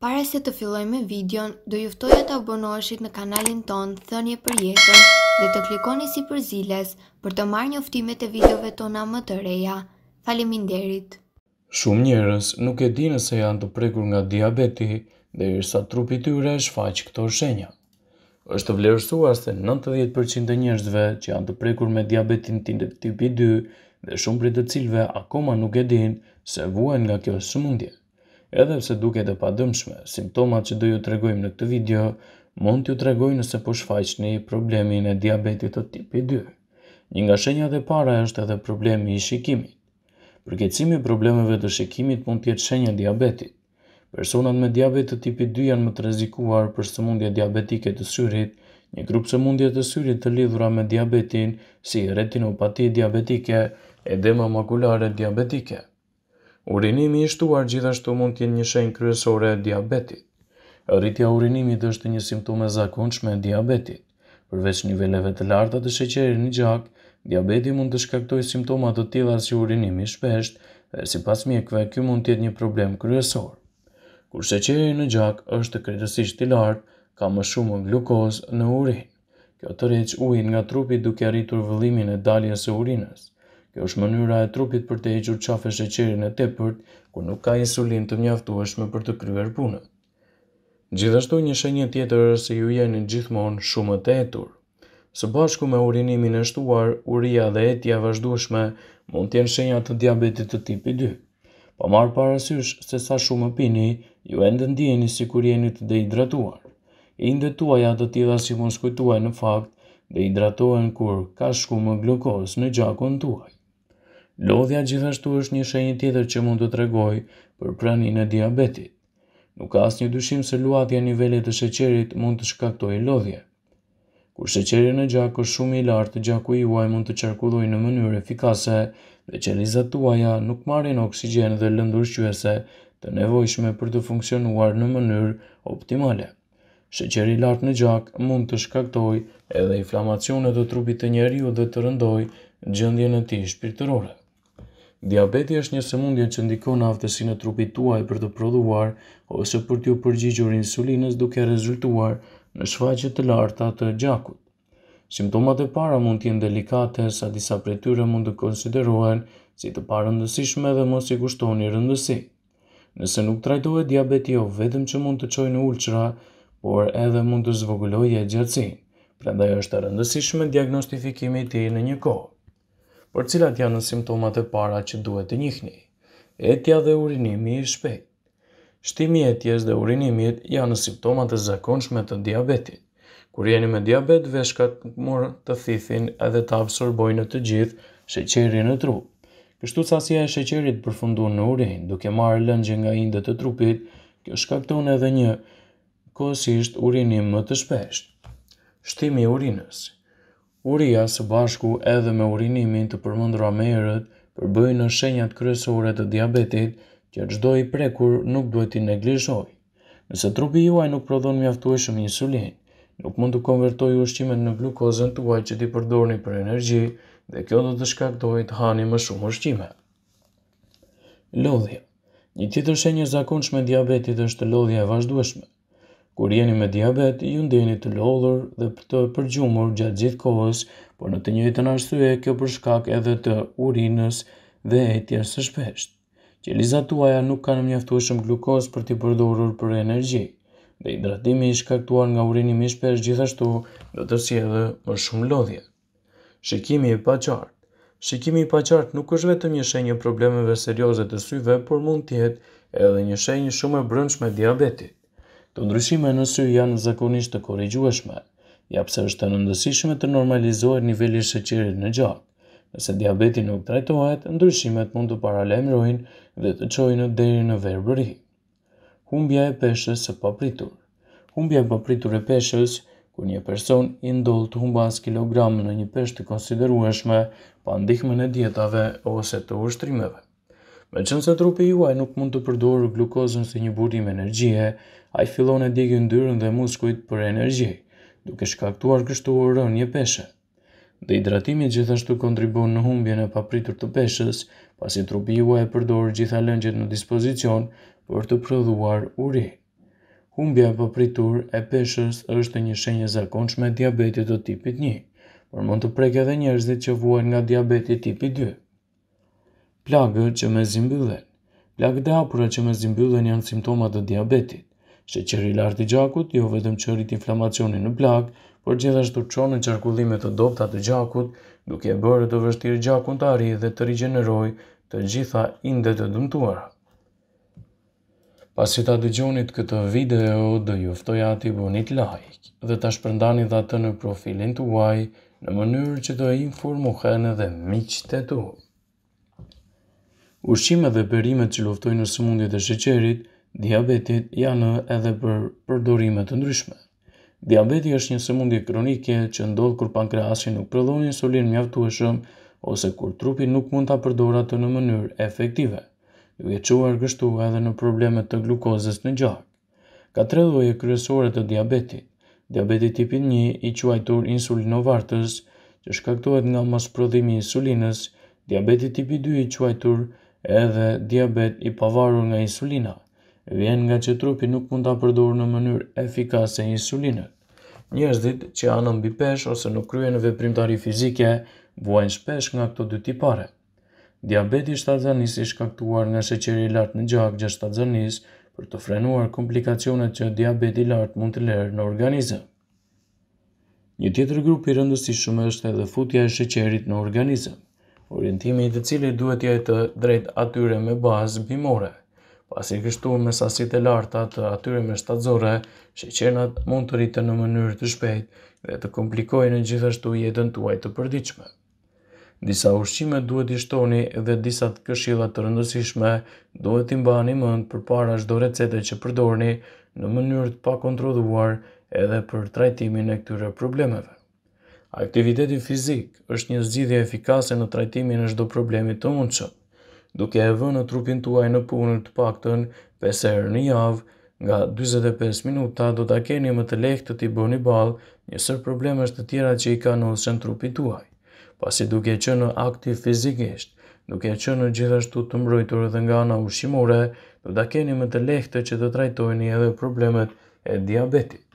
Pare se të filloj me videon, do e të abonoheshit në kanalin ton Thënje për jetën dhe të klikoni si për ziles për të marrë njoftimet e videove tona më të reja. Faleminderit! Shumë njerës nuk e dinë se janë të prekur nga diabeti dhe i rësa trupi tyre është faqë këto shenja. është vlerësuar se 90% e njerëzve që janë të prekur me diabetin të tipi 2 dhe shumë për të cilve akoma nuk e dinë se vuen nga kjo sëmundje. Edhe pse duket e padëmshme, simptomat që do ju tregojmë në këtë video mund t'ju tregojnë nëse po shfaqni problemin e diabetit të tipi 2. Një nga shenjat e para është edhe problemi i shikimit. Përkëtsimi i problemeve të shikimit mund të jetë shenja e diabetit. Personat me diabet të tipi 2 janë më të rrezikuar për sëmundje diabetike të syrit, një grup sëmundje të syrit të lidhura me diabetin, si retinopati diabetike, edema makulare diabetike. Urinimi i shtuar gjithashtu mund t'jen një shenjë kryesore e diabetit. Rritja e urinimit është një simptomë e zakonshme e diabetit. Përveç niveleve të larta të sheqerit në gjak, diabeti mund të shkaktojë simptoma të tila si urinimi i shpeshtë dhe sipas mjekëve kjo mund të jetë një problem kryesor. Kur sheqeri në gjak është kritikisht i lartë, ka më shumë glukozë në urinë. Kjo tërheq ujin nga trupi duke arritur vëllimin e daljes së urinës. Kjo është mënyra e trupit për të hequr qafë e sheqerin e tepërt, ku nuk ka insulin të mjaftueshme për të kryer punën. Gjithashtu një shenjë tjetër është se ju jeni gjithmonë shumë të etur. Së bashku me urinimin e shtuar, uria dhe etja vazhdueshme mund të jenë shenja të diabetit të tipi 2. Pa po marrë parasysh se sa shumë pini, ju ende ndjeni si kur jeni të dehidratuar. Inde tuaja të tjela si mund skujtuaj në fakt, dhe hidratohen kur ka shku më glukos në gjakon tuaj. Lodhja gjithashtu është një shenjë tjetër që mund të tregoj për praninë e diabetit. Nuk ka asnjë dyshim se luatja e niveleve të sheqerit mund të shkaktojë lodhje. Kur sheqeri në gjak është shumë i lartë, gjaku i uaj mund të qarkullojë në mënyrë efikase, dhe qelizat tuaja nuk marrin oksigjen dhe lëndë ushqyese të nevojshme për të funksionuar në mënyrë optimale. Sheqeri i lartë në gjak mund të shkaktojë edhe inflamacionet të trupit të njeriu dhe të rëndojë gjendjen e tij shpirtërore. Diabeti është një sëmundje që ndikon në aftësinë e trupit tuaj për të prodhuar ose për t'ju përgjigjur insulinës duke rezultuar në shfaqje të larta të gjakut. Simptomat e para mund të jenë delikate, sa disa prej tyre mund të konsiderohen si të parëndësishme dhe mos i kushtoni rëndësi. Nëse nuk trajtohet diabeti jo vetëm që mund të çojë në ulçra, por edhe mund të zvogëlojë gjatësinë. Prandaj është e rëndësishme diagnostifikimi i tij në një kohë për cilat janë simptomat e para që duhet të njihni. Etja dhe urinimi i shpejt. Shtimi i etjes dhe urinimit janë simptomat e zakonshme të diabetit. Kur jeni me diabet, veshkat morë të thithin edhe të absorbojnë të gjithë sheqerin e trup. Kështu sasja e sheqerit përfundun në urin, duke marrë lëngjë nga indet e trupit, kjo shkakton edhe një kosisht urinim më të shpesht. Shtimi urinës Uria së bashku edhe me urinimin të përmëndra me përbëjnë në shenjat kryesore të diabetit që gjdo i prekur nuk duhet i neglizhoj. Nëse trupi juaj nuk prodhon mjaftu e shumë insulin, nuk mund të konvertoj ushqimet në glukozën të që ti përdorni për energji dhe kjo do të shkaktoj të hani më shumë ushqime. Lodhja Një tjetër shenjë zakonçme diabetit është lodhja e vazhdueshme. Kur jeni me diabet, ju ndjeni të lodhur dhe të përgjumur gjatë gjithë kohës, por në të njëjtën arsye kjo për shkak edhe të urinës dhe etjes së shpeshtë. Qeliza tuaja nuk ka në mjaftueshëm glukozë për t'i përdorur për energji, dhe hidratimi i shkaktuar nga urinimi më i shpesh gjithashtu do të sjellë më shumë lodhje. Shikimi i paqartë Shikimi i paqartë nuk është vetëm një shenjë problemeve serioze të syve, por mund të jetë edhe një shenjë shumë e brendshme diabetit. Të ndryshime në sy janë zakonisht të korrigjueshme, ja pse është të nëndësishme të normalizohet niveli i sheqerit në gjak. Nëse diabeti nuk trajtohet, ndryshimet mund të paralajmërojnë dhe të çojnë deri në verbëri. Humbja e peshës së papritur. Humbja e papritur e peshës Kur një person i ndodh të humbas kilogram në një peshë të konsiderueshme pa ndihmën e dietave ose të ushtrimeve. Me qënë se trupi juaj nuk mund të përdorë glukozën si një burim energjie, a fillon e digi ndyrën dhe muskujt për energji, duke shkaktuar kështu u një peshe. Dhe hidratimi gjithashtu kontribon në humbjen e papritur të peshës, pasi trupi juaj e përdorë gjitha lëngjet në dispozicion për të prodhuar uri. Humbja e papritur e peshës është një shenje zakonshme diabetit të tipit 1, por mund të prek edhe njerëzit që vuajnë nga diabeti tipi 2. Plagë që me zimbyllen Plagë dhe apura që me zimbyllen janë simptomat të diabetit. Shë qëri lartë i gjakut, jo vetëm qërit inflamacioni në plagë, por gjithashtu qonë në qarkullimet të dopta të gjakut, duke e bërë të vështirë gjakun të arrijë dhe të rigeneroj të gjitha indet të dëmtuara. Pasi ta dëgjonit këtë video, dë juftoj ati bonit like dhe ta shpërndani dhe të në profilin të uaj në mënyrë që të informu këne dhe tuaj. Ushqime dhe perimet që luftojnë në sëmundjet e sheqerit, diabetit janë edhe për përdorimet të ndryshme. Diabeti është një sëmundje kronike që ndodh kur pankreasi nuk prodhon insulin mjaftueshëm ose kur trupi nuk mund ta përdorë në mënyrë efektive. Duke çuar kështu edhe në problemet të glukozës në gjak. Ka tre lloje kryesore të diabetit. Diabeti tipi 1 i quajtur insulinovartës, që shkaktohet nga mosprodhimi i insulinës, diabeti tipi 2 i quajtur edhe diabet i pavarur nga insulina, vjen nga që trupi nuk mund të përdorë në mënyrë efikase insulinët. Njëzdit që anën bipesh ose nuk krye në veprimtari fizike, buajn shpesh nga këto dy tipare. Diabeti shtazanis i shkaktuar nga sheqeri lartë në gjak gjë shtazanis për të frenuar komplikacionet që diabeti lartë mund të lerë në organizëm. Një tjetër grup i rëndësishëm është edhe futja e sheqerit në organizëm orientimi i të cilit duhet jetë drejt atyre me bazë bimore. Pas i kështu me sasit e larta të atyre me shtazore, qenat mund të rritë në mënyrë të shpejt dhe të komplikojnë në gjithashtu jetën tuaj të përdiqme. Disa ushqime duhet i shtoni dhe disa këshilla këshillat të rëndësishme duhet i mbani mënd për para shdo recete që përdorni në mënyrë të pa edhe për trajtimin e këtyre problemeve. Aktiviteti fizik është një zgjidhje efikase në trajtimin e çdo problemi të mundshëm, duke e vënë trupin tuaj në punë të paktën 5 herë në javë, nga 45 minuta do ta keni më të lehtë të t'i bëni ball njësër problemesh të tjera që i ka nëllëshën trupin tuaj. Pasi duke që në aktiv fizikisht, duke që në gjithashtu të mbrojtur edhe nga ana ushqimore, do ta keni më të lehtë që të trajtojni edhe problemet e diabetit.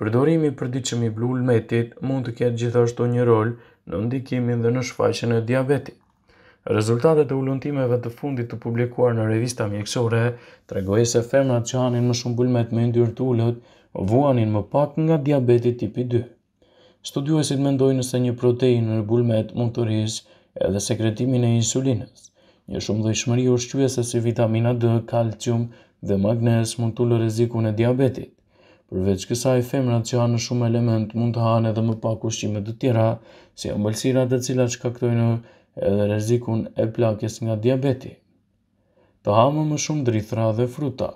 Përdorimi për diqëmi blu lmetit mund të ketë gjithashtu një rol në ndikimin dhe në shfaqen e diabetit. Rezultatet e ullëntimeve të fundit të publikuar në revista mjekësore të regojë se femrat që hanin më shumë bulmet me ndyrë ulët vuanin më pak nga diabetit tipi 2. Studiuesit mendojnë se një protein në bulmet mund të rrisë edhe sekretimin e insulinës. Një shumë dhe shmëri u shqyese si vitamina D, kalcium dhe magnes mund të lë rezikun e diabetit. Përveç kësaj, femrat që hanë shumë element mund të hanë edhe më pak ushqime të tjera, si ëmbëlsirat të cilat shkaktojnë edhe rrezikun e plakjes nga diabeti. Të hamë më shumë drithra dhe fruta.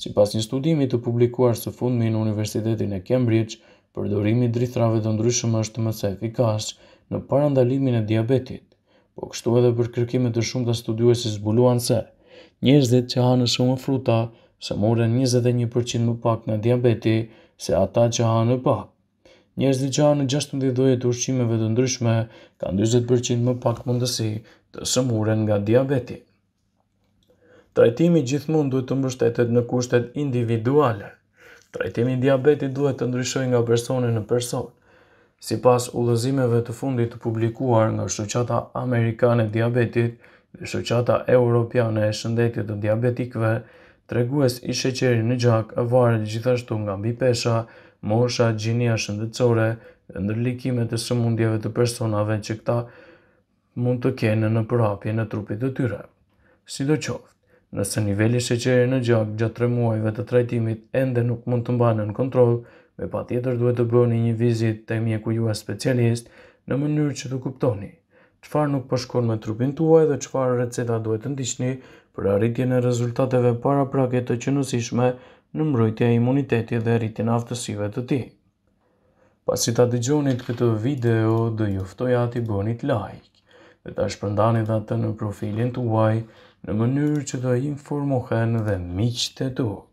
Si pas një studimi të publikuar së fundmi në Universitetin e Cambridge, përdorimi drithrave të ndryshëm është më se efikas në parandalimin e diabetit, po kështu edhe për kërkimet të shumë të studiuesi zbuluan se, njëzit që hanë shumë fruta, se morën 21% më pak nga diabeti se ata që hanë më pak. Njerëzit që hanë 16 lloje të ushqimeve të ndryshme kanë 40% më pak mundësi të sëmuren nga diabeti. Trajtimi gjithmonë duhet të mbështetet në kushtet individuale. Trajtimi i diabetit duhet të ndryshojë nga personin në person. Si pas ullëzimeve të fundit të publikuar nga Shqoqata Amerikane Diabetit dhe Shqoqata Europiane e Shëndetit të Diabetikve, tregues i sheqeri në gjak, varet gjithashtu nga mbi pesha, mosha, gjinia shëndetësore, ndërlikimet e sëmundjeve të personave që këta mund të kene në përhapje në trupit të tyre. Si do qoftë, nëse nivelli sheqeri në gjak gjatë tre muajve të trajtimit ende nuk mund të mbanë në kontrol, me pa tjetër duhet të bëni një vizit të mjeku ju e specialist në mënyrë që të kuptoni qëfar nuk përshkon me trupin të uaj dhe qëfar receta duhet të ndishtni për arritje në rezultateve para prake të qënësishme në mbrojtja imuniteti dhe rritin aftësive të ti. Pas ta të gjonit këtë video dhe juftoj ati bonit like dhe ta shpërndani dhe në profilin të uaj në mënyrë që të informohen dhe miqë të duhet.